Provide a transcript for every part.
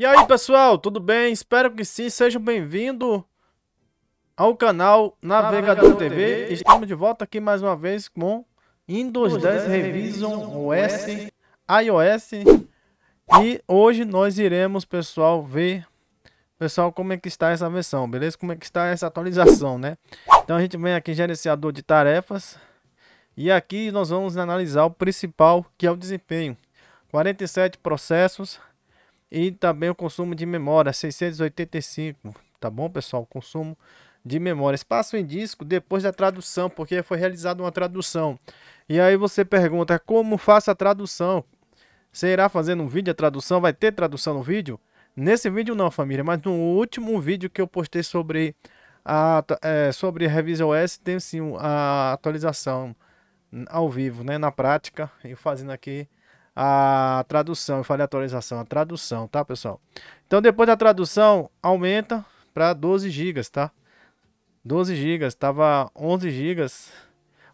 E aí pessoal, tudo bem? Espero que sim, sejam bem-vindos ao canal Navegador, Navegador TV. TV. Estamos de volta aqui mais uma vez com Windows 10, Revision OS, iOS. E hoje nós iremos, pessoal, ver pessoal como é que está essa versão, beleza? Como é que está essa atualização, né? Então a gente vem aqui em gerenciador de tarefas e aqui nós vamos analisar o principal que é o desempenho. 47 processos, e também o consumo de memória, 685, tá bom, pessoal? consumo de memória. Espaço em disco depois da tradução, porque foi realizada uma tradução. E aí você pergunta, como faço a tradução? será fazendo um vídeo a tradução? Vai ter tradução no vídeo? Nesse vídeo não, família, mas no último vídeo que eu postei sobre a, é, sobre Revision OS, tem sim a atualização ao vivo, né, na prática, e fazendo aqui a tradução. Eu falei atualização, a tradução, tá, pessoal? Então, depois da tradução, aumenta para 12 GB, tá? 12 GB, estava 11 GB,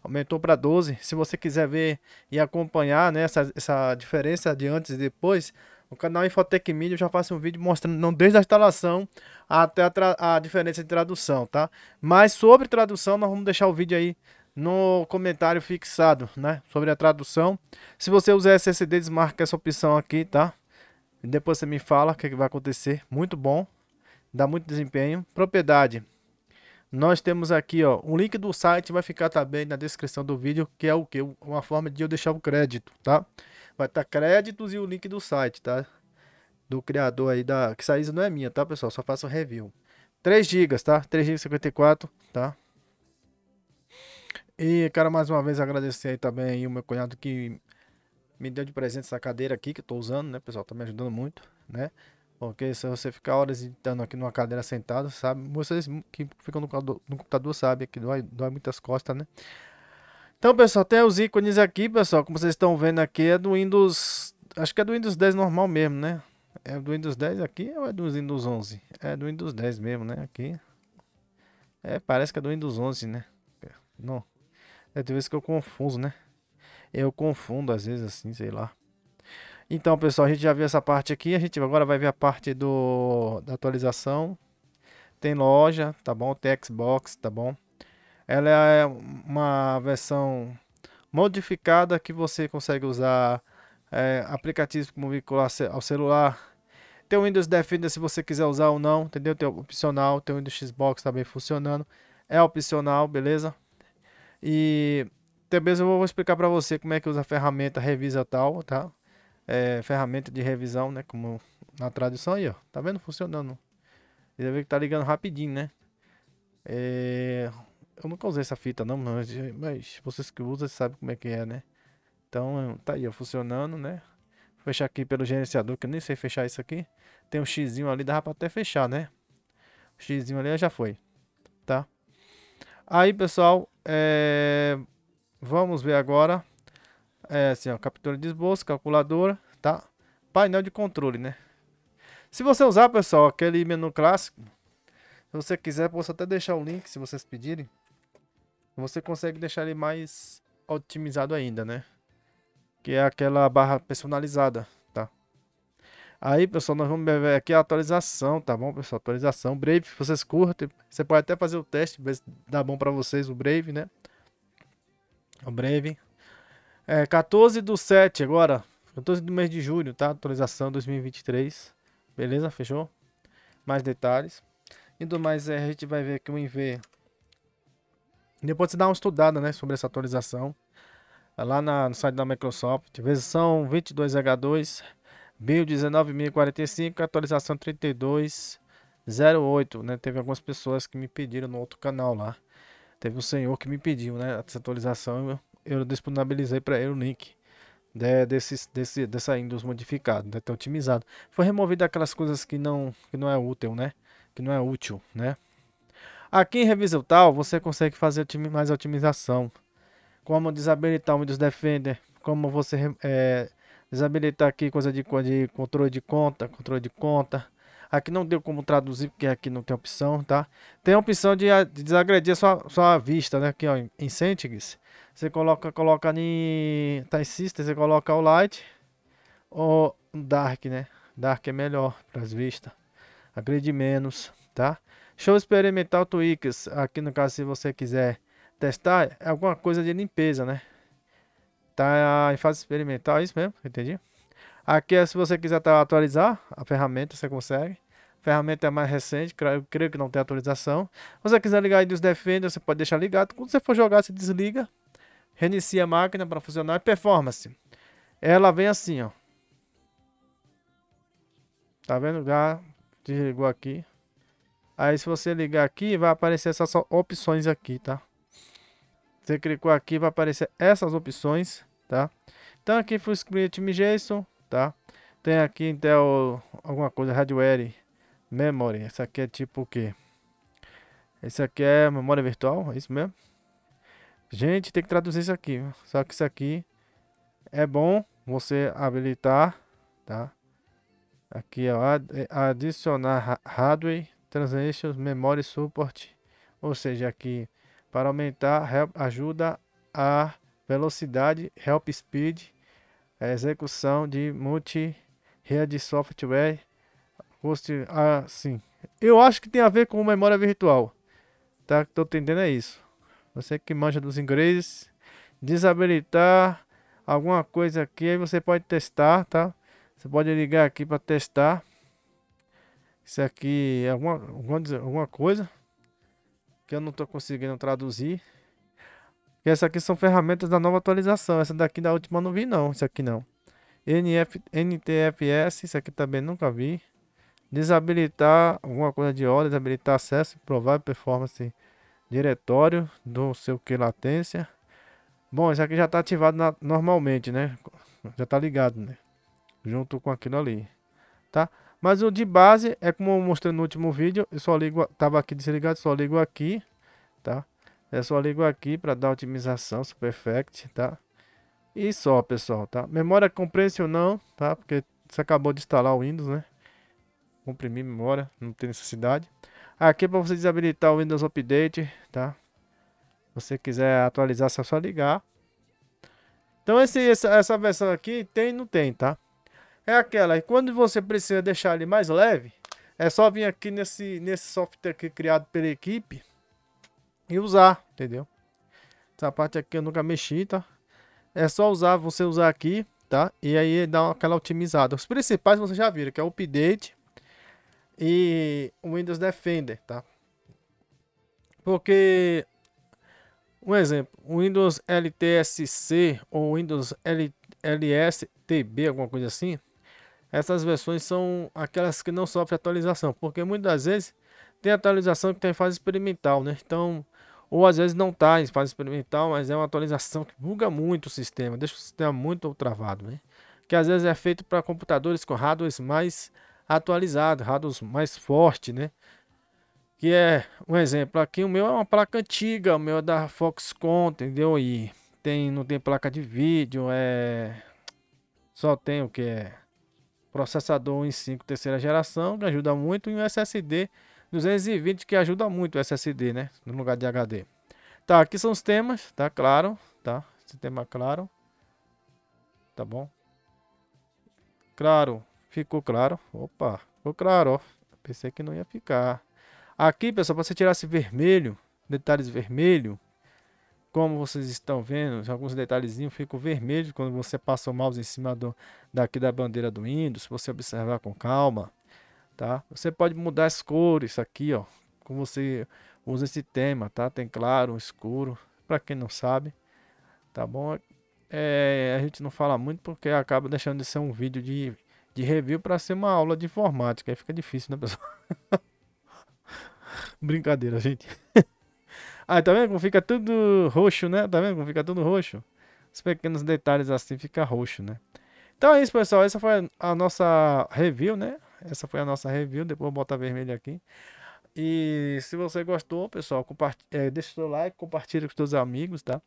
aumentou para 12. Se você quiser ver e acompanhar né, essa, essa diferença de antes e depois, o canal Infotec Media eu já faço um vídeo mostrando não desde a instalação até a, a, diferença de tradução, tá? Mas sobre tradução nós vamos deixar o vídeo aí no comentário fixado, né? Sobre a tradução. Se você usar SSD, desmarca essa opção aqui, tá? E depois você me fala o que, é que vai acontecer. Muito bom. Dá muito desempenho. Propriedade. Nós temos aqui, ó, o link do site vai ficar também na descrição do vídeo, que é o que? Uma forma de eu deixar o crédito, tá? Vai estar tá créditos e o link do site, tá? Do criador aí da... Que essa não é minha, tá, pessoal? Só faço review. 3 GB, tá? 3 GB 54, tá? E quero mais uma vez agradecer aí também aí o meu cunhado que me deu de presente essa cadeira aqui que eu tô usando, né, pessoal? Tá me ajudando muito, né? Porque se você ficar horas editando aqui numa cadeira sentado, sabe? Vocês que ficam no, no computador sabem que dói, dói muitas costas, né? Então, pessoal, tem os ícones aqui, pessoal. Como vocês estão vendo aqui, é do Windows... Acho que é do Windows 10 normal mesmo, né? É do Windows 10 aqui ou é do Windows 11? É do Windows 10 mesmo, né? Aqui. É, parece que é do Windows 11, né? Não. É, tem vezes que eu confuso, né? Eu confundo às vezes assim, sei lá. Então, pessoal, a gente já viu essa parte aqui. A gente agora vai ver a parte do, da atualização. Tem loja, tá bom? Tem Xbox, tá bom? Ela é uma versão modificada que você consegue usar é, aplicativos como vincular ao celular. Tem o Windows Defender se você quiser usar ou não, entendeu? Tem opcional, tem o Windows Xbox também tá funcionando. É opcional, beleza? E também eu vou explicar para você como é que usa a ferramenta revisa tal, tá? É, ferramenta de revisão, né? Como na tradução aí, ó. Tá vendo? Funcionando. Deve vê que tá ligando rapidinho, né? É... Eu nunca usei essa fita, não, mas, mas vocês que usam sabem como é que é, né? Então, tá aí, ó, funcionando, né? Vou fechar aqui pelo gerenciador, que eu nem sei fechar isso aqui. Tem um xizinho ali, dava pra até fechar, né? O xizinho ali já foi, tá? Aí, pessoal, é... vamos ver agora. É assim, ó, captura de esboço, calculadora, tá? Painel de controle, né? Se você usar, pessoal, aquele menu clássico, se você quiser, posso até deixar o link, se vocês pedirem. Você consegue deixar ele mais otimizado ainda, né? Que é aquela barra personalizada. Aí, pessoal, nós vamos ver aqui a atualização, tá bom, pessoal? Atualização Brave, vocês curtem. Você pode até fazer o teste, ver se dá bom para vocês o Brave, né? O Brave. É, 14 do 7 agora, 14 do mês de julho, tá? Atualização 2023. Beleza? Fechou? Mais detalhes. E do mais, é, a gente vai ver aqui o IV. Depois você dá uma estudada, né, sobre essa atualização. lá na, no site da Microsoft. Versão 22H2. Bill 19.045, atualização 32.08, né? Teve algumas pessoas que me pediram no outro canal lá. Teve um senhor que me pediu, né? Essa atualização eu, eu disponibilizei para ele o link de, né, desse, desse, dessa Windows modificado, né? Tá otimizado. Foi removido aquelas coisas que não, que não é útil, né? Que não é útil, né? Aqui em Revisão Tal, você consegue fazer mais otimização. Como desabilitar o Windows Defender, como você... É, Desabilitar aqui coisa de, de controle de conta, controle de conta. Aqui não deu como traduzir, porque aqui não tem opção, tá? Tem a opção de, ah, de desagredir a sua, sua vista, né? Aqui, ó, em settings. Você coloca, coloca tá em Type você coloca o Light ou Dark, né? Dark é melhor para as vistas. Agride menos, tá? Show experimental tweaks. Aqui no caso, se você quiser testar, é alguma coisa de limpeza, né? Tá em fase experimental, é isso mesmo? Entendi. Aqui, é, se você quiser tá, atualizar a ferramenta, você consegue. A ferramenta é mais recente, creio, creio que não tem atualização. Se você quiser ligar aí dos Defender, você pode deixar ligado. Quando você for jogar, você desliga. Reinicia a máquina para funcionar. Performance. Ela vem assim, ó. Tá vendo? Já desligou aqui. Aí se você ligar aqui, vai aparecer essas opções aqui, tá? Você clicou aqui, vai aparecer essas opções tá? Então aqui foi escrito script JSON, tá? Tem aqui Intel então, alguma coisa hardware memory. Essa aqui é tipo o quê? Esse aqui é memória virtual, é isso mesmo? Gente, tem que traduzir isso aqui. Só que isso aqui é bom você habilitar, tá? Aqui é adicionar hardware transitions memory support, ou seja, aqui para aumentar ajuda a velocidade, help speed, execução de multi-head software, host, assim. Eu acho que tem a ver com memória virtual, tá? Tô entendendo é isso. Você que manja dos ingleses, desabilitar alguma coisa aqui, aí você pode testar, tá? Você pode ligar aqui para testar. Isso aqui é alguma, alguma, alguma coisa que eu não estou conseguindo traduzir. E essa aqui são ferramentas da nova atualização. Essa daqui da última não vi não, isso aqui não. NF, NTFS, isso aqui também nunca vi. Desabilitar alguma coisa de ordem, desabilitar acesso, provável performance diretório do seu que latência. Bom, isso aqui já está ativado na, normalmente, né? Já está ligado, né? Junto com aquilo ali, tá? Mas o de base é como eu mostrei no último vídeo, eu só ligo, tava aqui desligado, só ligo aqui, tá? É só ligo aqui para dar otimização, fact, tá? E só, pessoal, tá? Memória compreensível não, tá? Porque você acabou de instalar o Windows, né? Comprimir memória, não tem necessidade. Aqui é para você desabilitar o Windows Update, tá? Se você quiser atualizar, é só ligar. Então esse, essa, essa versão aqui tem não tem, tá? É aquela, e quando você precisa deixar ele mais leve, é só vir aqui nesse, nesse software aqui criado pela equipe, e usar, entendeu? Essa parte aqui eu nunca mexi, tá? É só usar, você usar aqui, tá? E aí dá aquela otimizada. Os principais vocês já viram, que é o Update e o Windows Defender, tá? Porque, um exemplo, o Windows LTSC ou Windows L, LSTB, alguma coisa assim, essas versões são aquelas que não sofrem atualização, porque muitas das vezes tem atualização que tem fase experimental, né? Então, ou às vezes não está em fase experimental, mas é uma atualização que buga muito o sistema, deixa o sistema muito travado, né? Que às vezes é feito para computadores com hardwares mais atualizados, hardwares mais forte, né? Que é um exemplo aqui, o meu é uma placa antiga, o meu é da Foxconn, entendeu? E tem não tem placa de vídeo, é só tem o que é processador em 5 terceira geração, que ajuda muito e um SSD 220 que ajuda muito o SSD, né? No lugar de HD. Tá, aqui são os temas, tá claro, tá? Esse tema claro. Tá bom? Claro, ficou claro. Opa, ficou claro, ó. Pensei que não ia ficar. Aqui, pessoal, para você tirar esse vermelho, detalhes vermelho, como vocês estão vendo, alguns detalhezinhos ficam vermelhos quando você passa o mouse em cima do, daqui da bandeira do Windows, se você observar com calma tá? Você pode mudar as cores aqui, ó, como você usa esse tema, tá? Tem claro, escuro, para quem não sabe, tá bom? É, a gente não fala muito porque acaba deixando de ser um vídeo de, de review para ser uma aula de informática, aí fica difícil, né, pessoal? Brincadeira, gente. aí ah, tá vendo como fica tudo roxo, né? Tá vendo como fica tudo roxo? Os pequenos detalhes assim fica roxo, né? Então é isso, pessoal. Essa foi a nossa review, né? Essa foi a nossa review. Depois bota vermelho aqui. E se você gostou, pessoal, compartilha, é, deixa o seu like, compartilha com seus amigos, tá?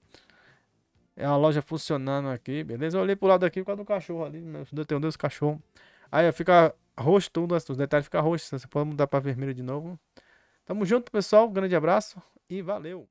É a loja funcionando aqui, beleza? Eu olhei pro lado aqui por causa do cachorro ali. Né? Eu tenho dois cachorros. Aí fica roxo tudo, né? os detalhes ficam roxos. Né? Você pode mudar para vermelho de novo. Tamo junto, pessoal. Grande abraço e valeu!